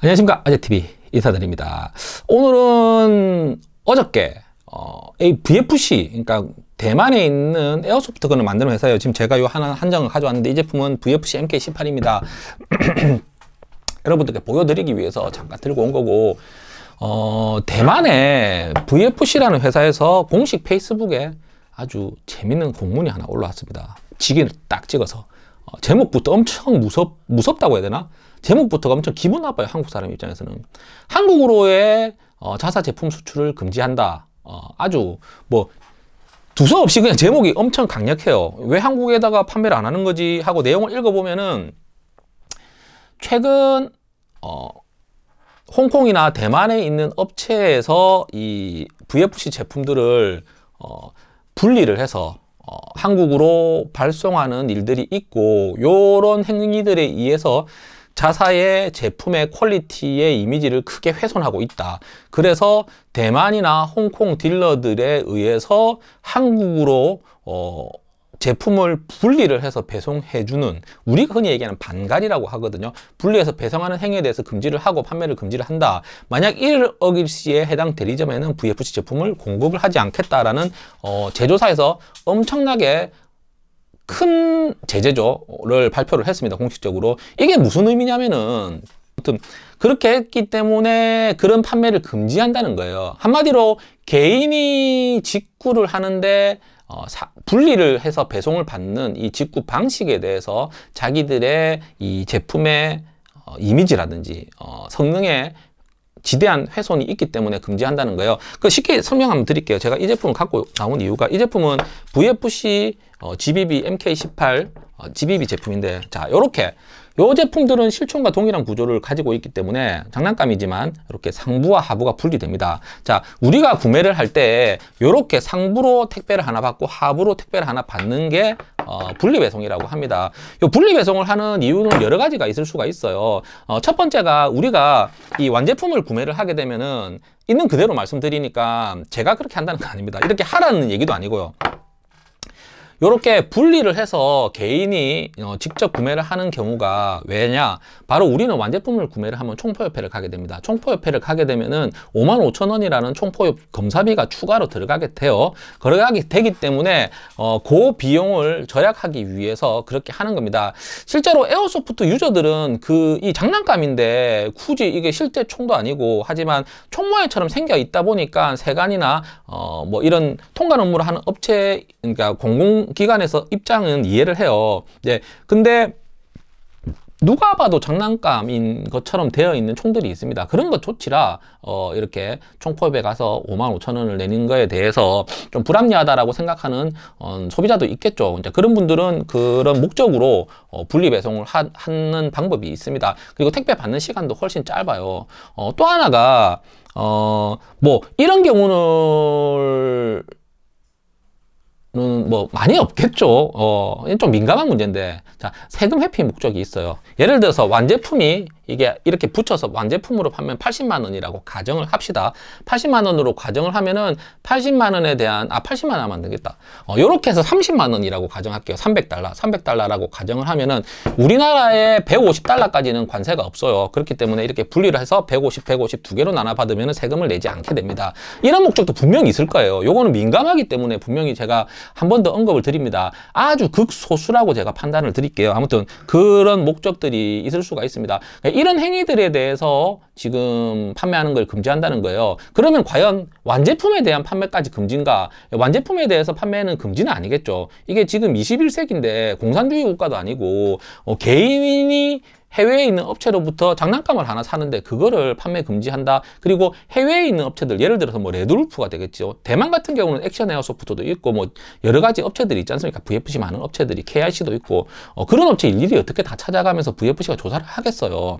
안녕하십니까 아재TV 인사드립니다 오늘은 어저께 어, VFC 그러니까 대만에 있는 에어소프트 건을 만드는 회사예요 지금 제가 요 하나 한 장을 가져왔는데 이 제품은 VFC MK18입니다 여러분들께 보여드리기 위해서 잠깐 들고 온 거고 어, 대만의 VFC라는 회사에서 공식 페이스북에 아주 재밌는 공문이 하나 올라왔습니다 지기를 딱 찍어서 어, 제목부터 엄청 무섭, 무섭다고 해야 되나? 제목부터가 엄청 기분 나빠요. 한국 사람 입장에서는. 한국으로의 어, 자사 제품 수출을 금지한다. 어, 아주 뭐 두서없이 그냥 제목이 엄청 강력해요. 왜 한국에다가 판매를 안 하는 거지 하고 내용을 읽어보면은 최근 어, 홍콩이나 대만에 있는 업체에서 이 VFC 제품들을 어, 분리를 해서 어, 한국으로 발송하는 일들이 있고 요런 행위들에 의해서 자사의 제품의 퀄리티의 이미지를 크게 훼손하고 있다. 그래서 대만이나 홍콩 딜러들에 의해서 한국으로 어, 제품을 분리를 해서 배송해주는 우리가 흔히 얘기하는 반갈이라고 하거든요. 분리해서 배송하는 행위에 대해서 금지를 하고 판매를 금지를 한다. 만약 이억 어길 시에 해당 대리점에는 VFC 제품을 공급을 하지 않겠다라는 어, 제조사에서 엄청나게 큰 제재조를 발표를 했습니다. 공식적으로. 이게 무슨 의미냐면은 아무튼 그렇게 했기 때문에 그런 판매를 금지한다는 거예요. 한마디로 개인이 직구를 하는데 어, 사, 분리를 해서 배송을 받는 이 직구 방식에 대해서 자기들의 이 제품의 어, 이미지라든지 어, 성능에 지대한 훼손이 있기 때문에 금지한다는 거예요. 그 쉽게 설명 한번 드릴게요. 제가 이 제품을 갖고 나온 이유가 이 제품은 VFC 어, GBB MK18 어, GBB 제품인데 자 이렇게 요 제품들은 실총과 동일한 구조를 가지고 있기 때문에 장난감이지만 이렇게 상부와 하부가 분리됩니다. 자 우리가 구매를 할때 이렇게 상부로 택배를 하나 받고 하부로 택배를 하나 받는 게 어, 분리배송이라고 합니다. 요 분리배송을 하는 이유는 여러 가지가 있을 수가 있어요. 어, 첫 번째가 우리가 이 완제품을 구매를 하게 되면은 있는 그대로 말씀드리니까 제가 그렇게 한다는 건 아닙니다. 이렇게 하라는 얘기도 아니고요. 이렇게 분리를 해서 개인이 어, 직접 구매를 하는 경우가 왜냐 바로 우리는 완제품을 구매를 하면 총포협회를 가게 됩니다 총포협회를 가게 되면은 5만 5천 원이라는 총포협 검사비가 추가로 들어가게 돼요 들어가게 되기 때문에 어, 그 비용을 절약하기 위해서 그렇게 하는 겁니다 실제로 에어소프트 유저들은 그 이 장난감인데 굳이 이게 실제 총도 아니고 하지만 총모양처럼 생겨 있다 보니까 세관이나 어, 뭐 이런 통관 업무를 하는 업체 그러니까 공공 기관에서 입장은 이해를 해요. 이 네. 근데 누가 봐도 장난감인 것처럼 되어 있는 총들이 있습니다. 그런 것좋지라 어, 이렇게 총포협에 가서 5만 5천 원을 내는 거에 대해서 좀 불합리하다라고 생각하는 어, 소비자도 있겠죠. 이제 그런 분들은 그런 목적으로 어, 분리 배송을 하, 하는 방법이 있습니다. 그리고 택배 받는 시간도 훨씬 짧아요. 어, 또 하나가 어, 뭐 이런 경우를 음, 뭐 많이 없겠죠. 어, 좀 민감한 문제인데. 자, 세금 회피 목적이 있어요. 예를 들어서 완제품이 이게 이렇게 붙여서 완제품으로 판면 80만 원이라고 가정을 합시다. 80만 원으로 가정을 하면은 80만 원에 대한 아 80만 원만면안 되겠다. 어, 요렇게 해서 30만 원이라고 가정할게요. 300달러, 300달러라고 가정을 하면은 우리나라에 150달러까지는 관세가 없어요. 그렇기 때문에 이렇게 분리를 해서 150, 150 두 개로 나눠 받으면 세금을 내지 않게 됩니다. 이런 목적도 분명히 있을 거예요. 요거는 민감하기 때문에 분명히 제가 한 번 더 언급을 드립니다. 아주 극소수라고 제가 판단을 드릴게요. 아무튼 그런 목적들이 있을 수가 있습니다. 이런 행위들에 대해서 지금 판매하는 걸 금지한다는 거예요. 그러면 과연 완제품에 대한 판매까지 금지인가? 완제품에 대해서 판매는 금지는 아니겠죠. 이게 지금 21세기인데 공산주의 국가도 아니고 어, 개인이 해외에 있는 업체로부터 장난감을 하나 사는데 그거를 판매 금지한다. 그리고 해외에 있는 업체들 예를 들어서 뭐 레드울프가 되겠죠. 대만 같은 경우는 액션 에어 소프트도 있고 뭐 여러 가지 업체들이 있지 않습니까? VFC 많은 업체들이 k r c 도 있고 어, 그런 업체 일일이 어떻게 다 찾아가면서 VFC가 조사를 하겠어요.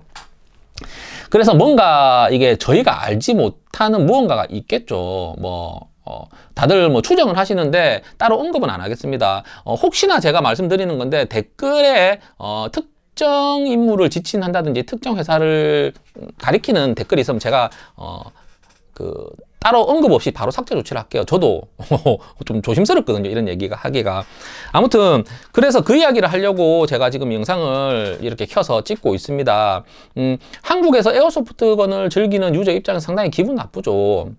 그래서 뭔가 이게 저희가 알지 못하는 무언가가 있겠죠. 뭐 어, 다들 뭐 추정을 하시는데 따로 언급은 안 하겠습니다. 어, 혹시나 제가 말씀드리는 건데 댓글에 어, 특 특정 인물을 지칭한다든지 특정 회사를 가리키는 댓글이 있으면 제가 어, 그 따로 언급 없이 바로 삭제 조치를 할게요. 저도 좀 조심스럽거든요. 이런 얘기가 하기가. 아무튼 그래서 그 이야기를 하려고 제가 지금 영상을 이렇게 켜서 찍고 있습니다. 음, 한국에서 에어소프트건을 즐기는 유저 입장에 상당히 기분 나쁘죠.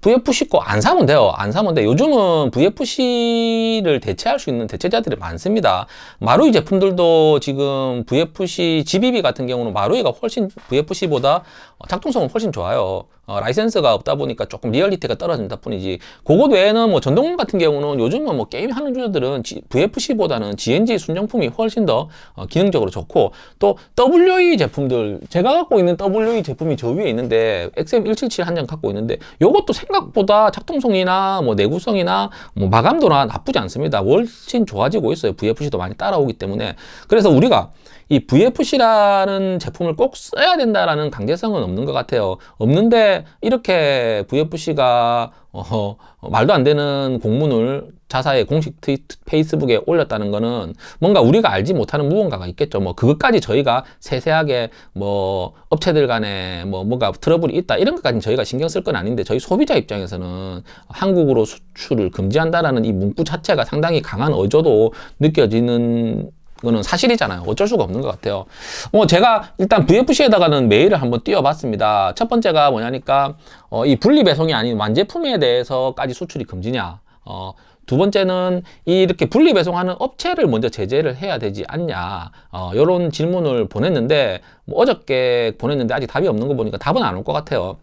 VFC 거안 사면 돼요. 안 사면 돼. 요즘은 VFC를 대체할 수 있는 대체자들이 많습니다. 마루이 제품들도 지금 VFC GBB 같은 경우는 마루이가 훨씬 VFC보다 작동성은 훨씬 좋아요. 어, 라이센스가 없다 보니까 조금 리얼리티가 떨어진다 뿐이지 그것 외에는 뭐 전동 같은 경우는 요즘은 뭐 게임 하는 주자들은 VFC보다는 GNG 순정품이 훨씬 더 어, 기능적으로 좋고 또 WE 제품들 제가 갖고 있는 WE 제품이 저 위에 있는데 XM177 한 장 갖고 있는데 요것도 생각보다 작동성이나 뭐 내구성이나 뭐 마감도나 나쁘지 않습니다. 훨씬 좋아지고 있어요. VFC도 많이 따라오기 때문에 그래서 우리가 이 VFC라는 제품을 꼭 써야 된다라는 강제성은 없는 것 같아요. 없는데 이렇게 VFC가 어, 말도 안 되는 공문을 자사의 공식 트위트 페이스북에 올렸다는 거는 뭔가 우리가 알지 못하는 무언가가 있겠죠. 뭐 그것까지 저희가 세세하게 뭐 업체들 간에 뭐 뭔가 트러블이 있다 이런 것까지는 저희가 신경 쓸 건 아닌데 저희 소비자 입장에서는 한국으로 수출을 금지한다라는 이 문구 자체가 상당히 강한 어조도 느껴지는 그거는 사실이잖아요. 어쩔 수가 없는 것 같아요. 뭐 제가 일단 VFC에다가는 메일을 한번 띄워봤습니다. 첫 번째가 뭐냐니까 어, 이 분리 배송이 아닌 완제품에 대해서까지 수출이 금지냐. 어, 두 번째는 이렇게 분리 배송하는 업체를 먼저 제재를 해야 되지 않냐 어, 이런 질문을 보냈는데 뭐 어저께 보냈는데 아직 답이 없는 거 보니까 답은 안 올 것 같아요.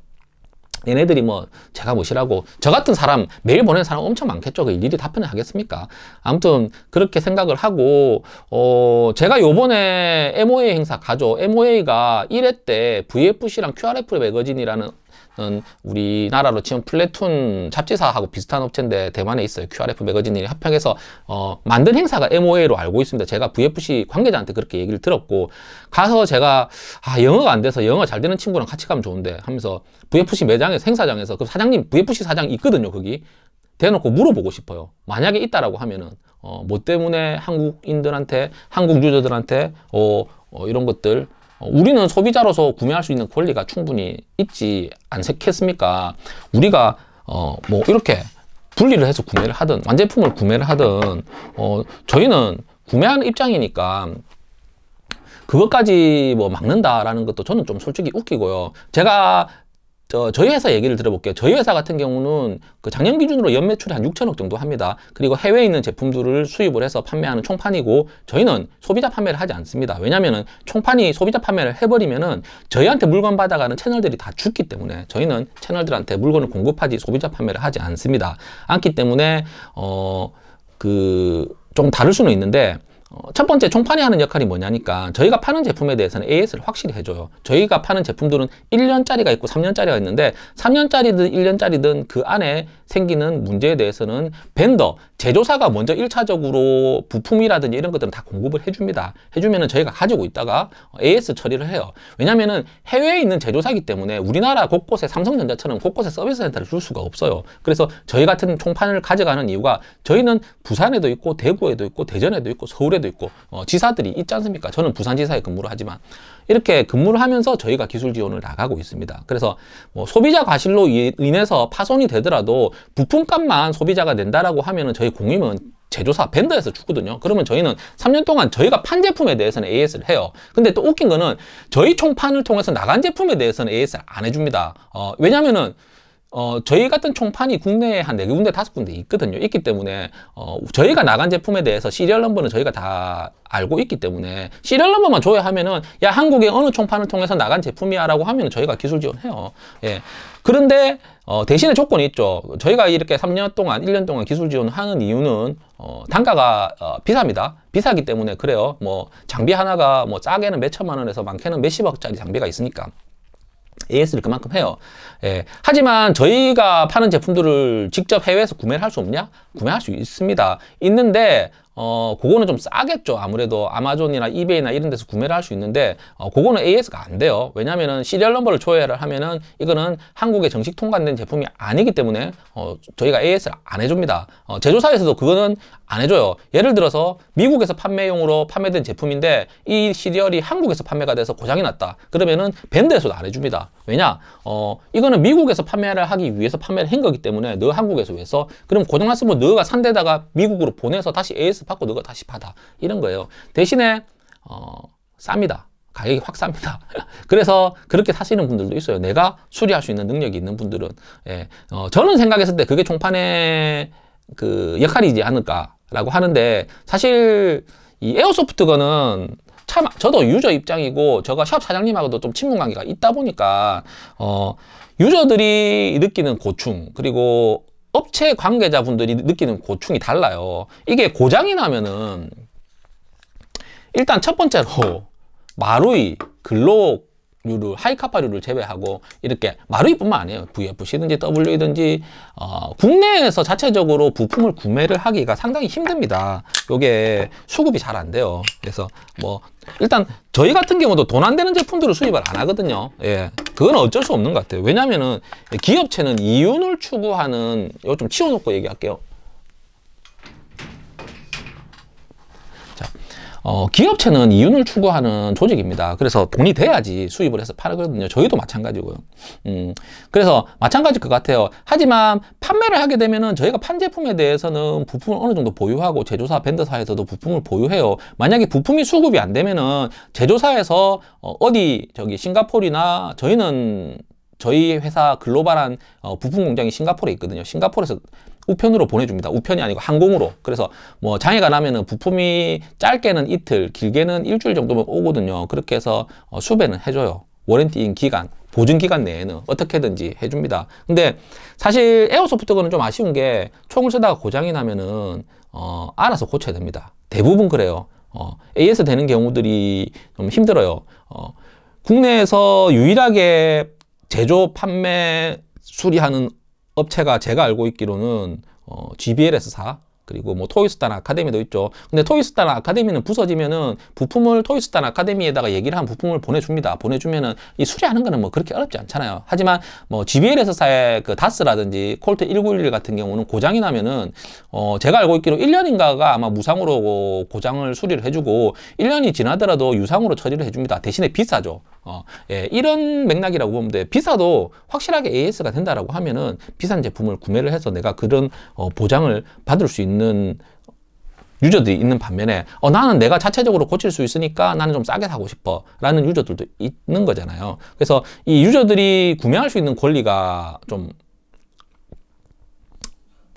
얘네들이 뭐 제가 무시라고 저 같은 사람 매일 보내는 사람 엄청 많겠죠 그 일일이 답변을 하겠습니까 아무튼 그렇게 생각을 하고 어 제가 요번에 MOA 행사 가죠 MOA가 1회 때 VFC랑 QRF 매거진이라는 우리나라로 치면 플래툰 잡지사하고 비슷한 업체인데 대만에 있어요. QRF 매거진이 합평해서 어, 만든 행사가 MOA로 알고 있습니다. 제가 VFC 관계자한테 그렇게 얘기를 들었고 가서 제가 아 영어가 안 돼서 영어 잘 되는 친구랑 같이 가면 좋은데 하면서 VFC 매장에서 행사장에서 그 사장님 VFC 사장 있거든요. 거기 대놓고 물어보고 싶어요. 만약에 있다라고 하면은 어, 뭐 때문에 한국인들한테 한국 유저들한테 어, 어 이런 것들 우리는 소비자로서 구매할 수 있는 권리가 충분히 있지 않겠습니까? 우리가 어 뭐 이렇게 분리를 해서 구매를 하든 완제품을 구매를 하든 어 저희는 구매하는 입장이니까 그것까지 뭐 막는다라는 것도 저는 좀 솔직히 웃기고요. 제가 저 저희 회사 얘기를 들어볼게요. 저희 회사 같은 경우는 그 작년 기준으로 연매출이 한 6천억 정도 합니다. 그리고 해외에 있는 제품들을 수입을 해서 판매하는 총판이고 저희는 소비자 판매를 하지 않습니다. 왜냐하면 총판이 소비자 판매를 해버리면은 저희한테 물건 받아가는 채널들이 다 죽기 때문에 저희는 채널들한테 물건을 공급하지 소비자 판매를 하지 않습니다. 않기 때문에 어 그 좀 다를 수는 있는데 어, 첫 번째 총판이 하는 역할이 뭐냐니까 저희가 파는 제품에 대해서는 AS를 확실히 해줘요. 저희가 파는 제품들은 1년짜리가 있고 3년짜리가 있는데 3년짜리든 1년짜리든 그 안에 생기는 문제에 대해서는 벤더, 제조사가 먼저 1차적으로 부품이라든지 이런 것들은 다 공급을 해줍니다. 해주면은 저희가 가지고 있다가 AS 처리를 해요. 왜냐면은 해외에 있는 제조사기 때문에 우리나라 곳곳에 삼성전자처럼 곳곳에 서비스 센터를 줄 수가 없어요. 그래서 저희 같은 총판을 가져가는 이유가 저희는 부산에도 있고 대구에도 있고 대전에도 있고 서울에 서울도 있고 어, 지사들이 있지 않습니까? 저는 부산지사에 근무를 하지만 이렇게 근무를 하면서 저희가 기술 지원을 나가고 있습니다. 그래서 뭐 소비자 과실로 인해서 파손이 되더라도 부품값만 소비자가 된다라고 하면은 저희 공임은 제조사 벤더에서 주거든요 그러면 저희는 3년 동안 저희가 판 제품에 대해서는 AS를 해요 근데 또 웃긴 거는 저희 총판을 통해서 나간 제품에 대해서는 AS를 안 해줍니다 어, 왜냐면은 하 어, 저희 같은 총판이 국내에 한 네군데 다섯 군데 있거든요. 있기 때문에, 어, 저희가 나간 제품에 대해서 시리얼 넘버는 저희가 다 알고 있기 때문에, 시리얼 넘버만 줘야 하면은, 야, 한국의 어느 총판을 통해서 나간 제품이야 라고 하면 저희가 기술 지원해요. 예. 그런데, 어, 대신에 조건이 있죠. 저희가 이렇게 3년 동안, 1년 동안 기술 지원하는 이유는, 어, 단가가 어, 비쌉니다. 비싸기 때문에 그래요. 뭐, 장비 하나가 뭐, 짜게는 몇 천만 원에서 많게는 몇십억짜리 장비가 있으니까. AS를 그만큼 해요. 예. 하지만 저희가 파는 제품들을 직접 해외에서 구매를 할 수 없냐? 구매할 수 있습니다. 있는데 어, 그거는 좀 싸겠죠. 아무래도 아마존이나 이베이나 이런 데서 구매를 할 수 있는데, 어, 그거는 AS가 안 돼요. 왜냐면은 시리얼 넘버를 조회를 하면은 이거는 한국에 정식 통관된 제품이 아니기 때문에, 어, 저희가 AS를 안 해줍니다. 어, 제조사에서도 그거는 안 해줘요. 예를 들어서 미국에서 판매용으로 판매된 제품인데, 이 시리얼이 한국에서 판매가 돼서 고장이 났다. 그러면은 밴드에서도 안 해줍니다. 왜냐? 어, 이거는 미국에서 판매를 하기 위해서 판매를 한 거기 때문에 너 한국에서 위해서 그럼 고장 났으면 너가 산 데다가 미국으로 보내서 다시 AS 받고 누가 다시 받아. 이런 거예요. 대신에 어, 쌉니다. 가격이 확 쌉니다. 그래서 그렇게 사시는 분들도 있어요. 내가 수리할 수 있는 능력이 있는 분들은. 예. 어, 저는 생각했을 때 그게 총판의 그 역할이지 않을까라고 하는데 사실 이에어소프트 거는 참 저도 유저 입장이고 저가 샵 사장님하고도 좀 친분 관계가 있다 보니까 어 유저들이 느끼는 고충 그리고 업체 관계자분들이 느끼는 고충이 달라요. 이게 고장이 나면은 일단 첫 번째로 마루이 글로류를 하이카파류를 제외하고 이렇게 마루이뿐만 아니에요. VFC든지 W든지 어, 국내에서 자체적으로 부품을 구매를 하기가 상당히 힘듭니다. 요게 수급이 잘 안 돼요. 그래서 뭐 일단 저희 같은 경우도 돈 안 되는 제품들을 수입을 안 하거든요. 예. 그건 어쩔 수 없는 것 같아요. 왜냐면은 기업체는 이윤을 추구하는 이거 좀 치워놓고 얘기할게요. 어, 기업체는 이윤을 추구하는 조직입니다. 그래서 돈이 돼야지 수입을 해서 팔거든요. 저희도 마찬가지고요. 음, 그래서 마찬가지일 것 같아요. 하지만 판매를 하게 되면은 저희가 판 제품에 대해서는 부품을 어느 정도 보유하고 제조사 벤더사에서도 부품을 보유해요. 만약에 부품이 수급이 안 되면은 제조사에서 어, 어디 저기 싱가폴이나 저희는 저희 회사 글로벌한 어, 부품 공장이 싱가포르에 있거든요. 싱가포르에서 우편으로 보내줍니다. 우편이 아니고 항공으로. 그래서 뭐 장애가 나면은 부품이 짧게는 이틀, 길게는 일주일 정도면 오거든요. 그렇게 해서 어, 수배는 해줘요. 워렌티인 기간, 보증 기간 내에는 어떻게든지 해줍니다. 근데 사실 에어소프트건은 좀 아쉬운 게 총을 쓰다가 고장이 나면은 어, 알아서 고쳐야 됩니다. 대부분 그래요. 어, AS 되는 경우들이 좀 힘들어요. 어, 국내에서 유일하게 제조 판매 수리하는 업체가 제가 알고 있기로는 어, GBLS사 그리고 뭐 토이스타나 아카데미도 있죠. 근데 토이스타나 아카데미는 부서지면은 부품을 토이스타나 아카데미에다가 얘기를 한 부품을 보내줍니다. 보내주면은 이 수리하는 거는 뭐 그렇게 어렵지 않잖아요. 하지만 뭐 GBL에서 사의 그 다스라든지 콜트 1911 같은 경우는 고장이 나면은 어 제가 알고 있기로 1년인가가 아마 무상으로 고장을 수리를 해주고 1년이 지나더라도 유상으로 처리를 해줍니다. 대신에 비싸죠. 어, 예, 이런 맥락이라고 보면 돼. 비싸도 확실하게 AS가 된다라고 하면은 비싼 제품을 구매를 해서 내가 그런 어, 보장을 받을 수 있는 있는 유저들이 있는 반면에 어 나는 내가 자체적으로 고칠 수 있으니까 나는 좀 싸게 사고 싶어 라는 유저들도 있는 거잖아요 그래서 이 유저들이 구매할 수 있는 권리가 좀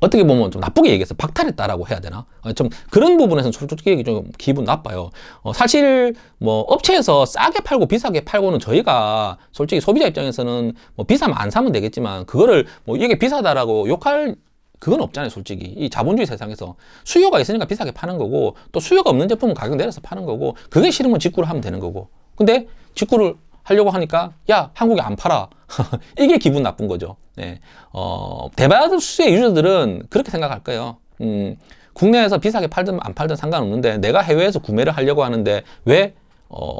어떻게 보면 좀 나쁘게 얘기해서 박탈했다라고 해야 되나? 어, 좀 그런 부분에서는 솔직히 좀 기분 나빠요. 어, 사실 뭐 업체에서 싸게 팔고 비싸게 팔고는 저희가 솔직히 소비자 입장에서는 뭐 비싸면 안 사면 되겠지만 그거를 뭐 이게 비싸다라고 욕할 그건 없잖아요 솔직히 이 자본주의 세상에서 수요가 있으니까 비싸게 파는 거고 또 수요가 없는 제품은 가격 내려서 파는 거고 그게 싫으면 직구를 하면 되는 거고 근데 직구를 하려고 하니까 야 한국에 안 팔아 이게 기분 나쁜 거죠 네. 어, 대다수의 바 유저들은 그렇게 생각할 거예요 음, 국내에서 비싸게 팔든 안 팔든 상관없는데 내가 해외에서 구매를 하려고 하는데 왜안 어,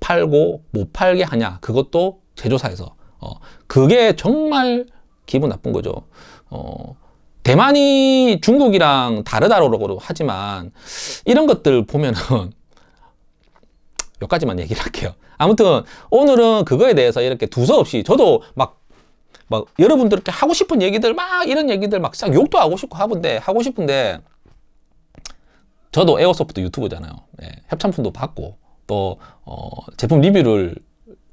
팔고 못 팔게 하냐 그것도 제조사에서 어, 그게 정말 기분 나쁜 거죠 어, 대만이 중국이랑 다르다라고 하지만 이런 것들 보면은 여기까지만 얘기를 할게요. 아무튼 오늘은 그거에 대해서 이렇게 두서없이 저도 막 막 여러분들께 하고 싶은 얘기들 막 이런 얘기들 막싹 욕도 하고 싶고 하는데 하고 싶은데 저도 에어소프트 유튜브잖아요. 예, 협찬품도 받고 또 어, 제품 리뷰를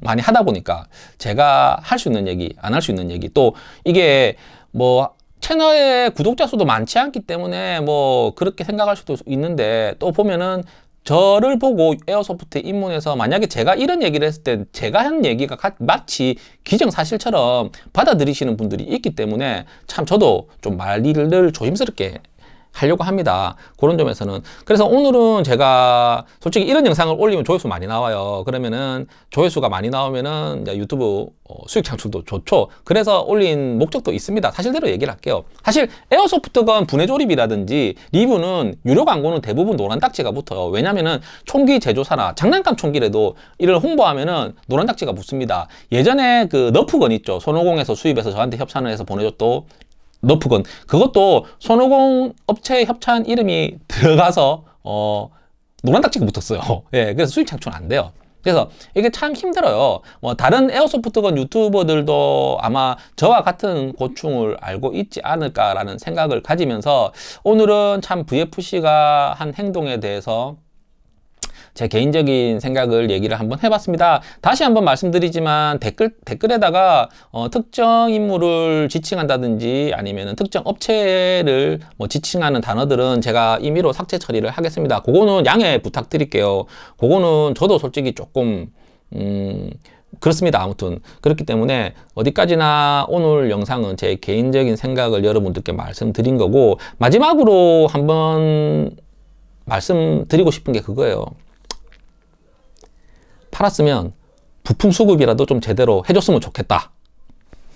많이 하다 보니까 제가 할 수 있는 얘기 안 할 수 있는 얘기 또 이게 뭐 채널의 구독자 수도 많지 않기 때문에 뭐 그렇게 생각할 수도 있는데 또 보면은 저를 보고 에어소프트에 입문해서 만약에 제가 이런 얘기를 했을 때 제가 한 얘기가 마치 기정사실처럼 받아들이시는 분들이 있기 때문에 참 저도 좀말리를 조심스럽게 하려고 합니다. 그런 점에서는 그래서 오늘은 제가 솔직히 이런 영상을 올리면 조회수 많이 나와요. 그러면은 조회수가 많이 나오면은 유튜브 어, 수익 창출도 좋죠. 그래서 올린 목적도 있습니다. 사실대로 얘기를 할게요. 사실 에어소프트건 분해 조립이라든지 리뷰는 유료 광고는 대부분 노란 딱지가 붙어요. 왜냐면은 총기 제조사나 장난감 총기라도 이를 홍보하면은 노란 딱지가 붙습니다. 예전에 그 너프건 있죠. 손오공에서 수입해서 저한테 협찬을 해서 보내줬고 너프건 그것도 손오공 업체 협찬 이름이 들어가서 어 노란 딱지가 붙었어요. 예, 그래서 수익 창출 안 돼요. 그래서 이게 참 힘들어요. 뭐 다른 에어소프트건 유튜버들도 아마 저와 같은 고충을 알고 있지 않을까라는 생각을 가지면서 오늘은 참 VFC가 한 행동에 대해서 제 개인적인 생각을 얘기를 한번 해봤습니다. 다시 한번 말씀드리지만 댓글, 댓글에다가 어, 특정 인물을 지칭한다든지 아니면 특정 업체를 뭐 지칭하는 단어들은 제가 임의로 삭제 처리를 하겠습니다. 그거는 양해 부탁드릴게요. 그거는 저도 솔직히 조금 음, 그렇습니다. 아무튼 그렇기 때문에 어디까지나 오늘 영상은 제 개인적인 생각을 여러분들께 말씀드린 거고 마지막으로 한번 말씀드리고 싶은 게 그거예요. 팔았으면 부품 수급이라도 좀 제대로 해줬으면 좋겠다.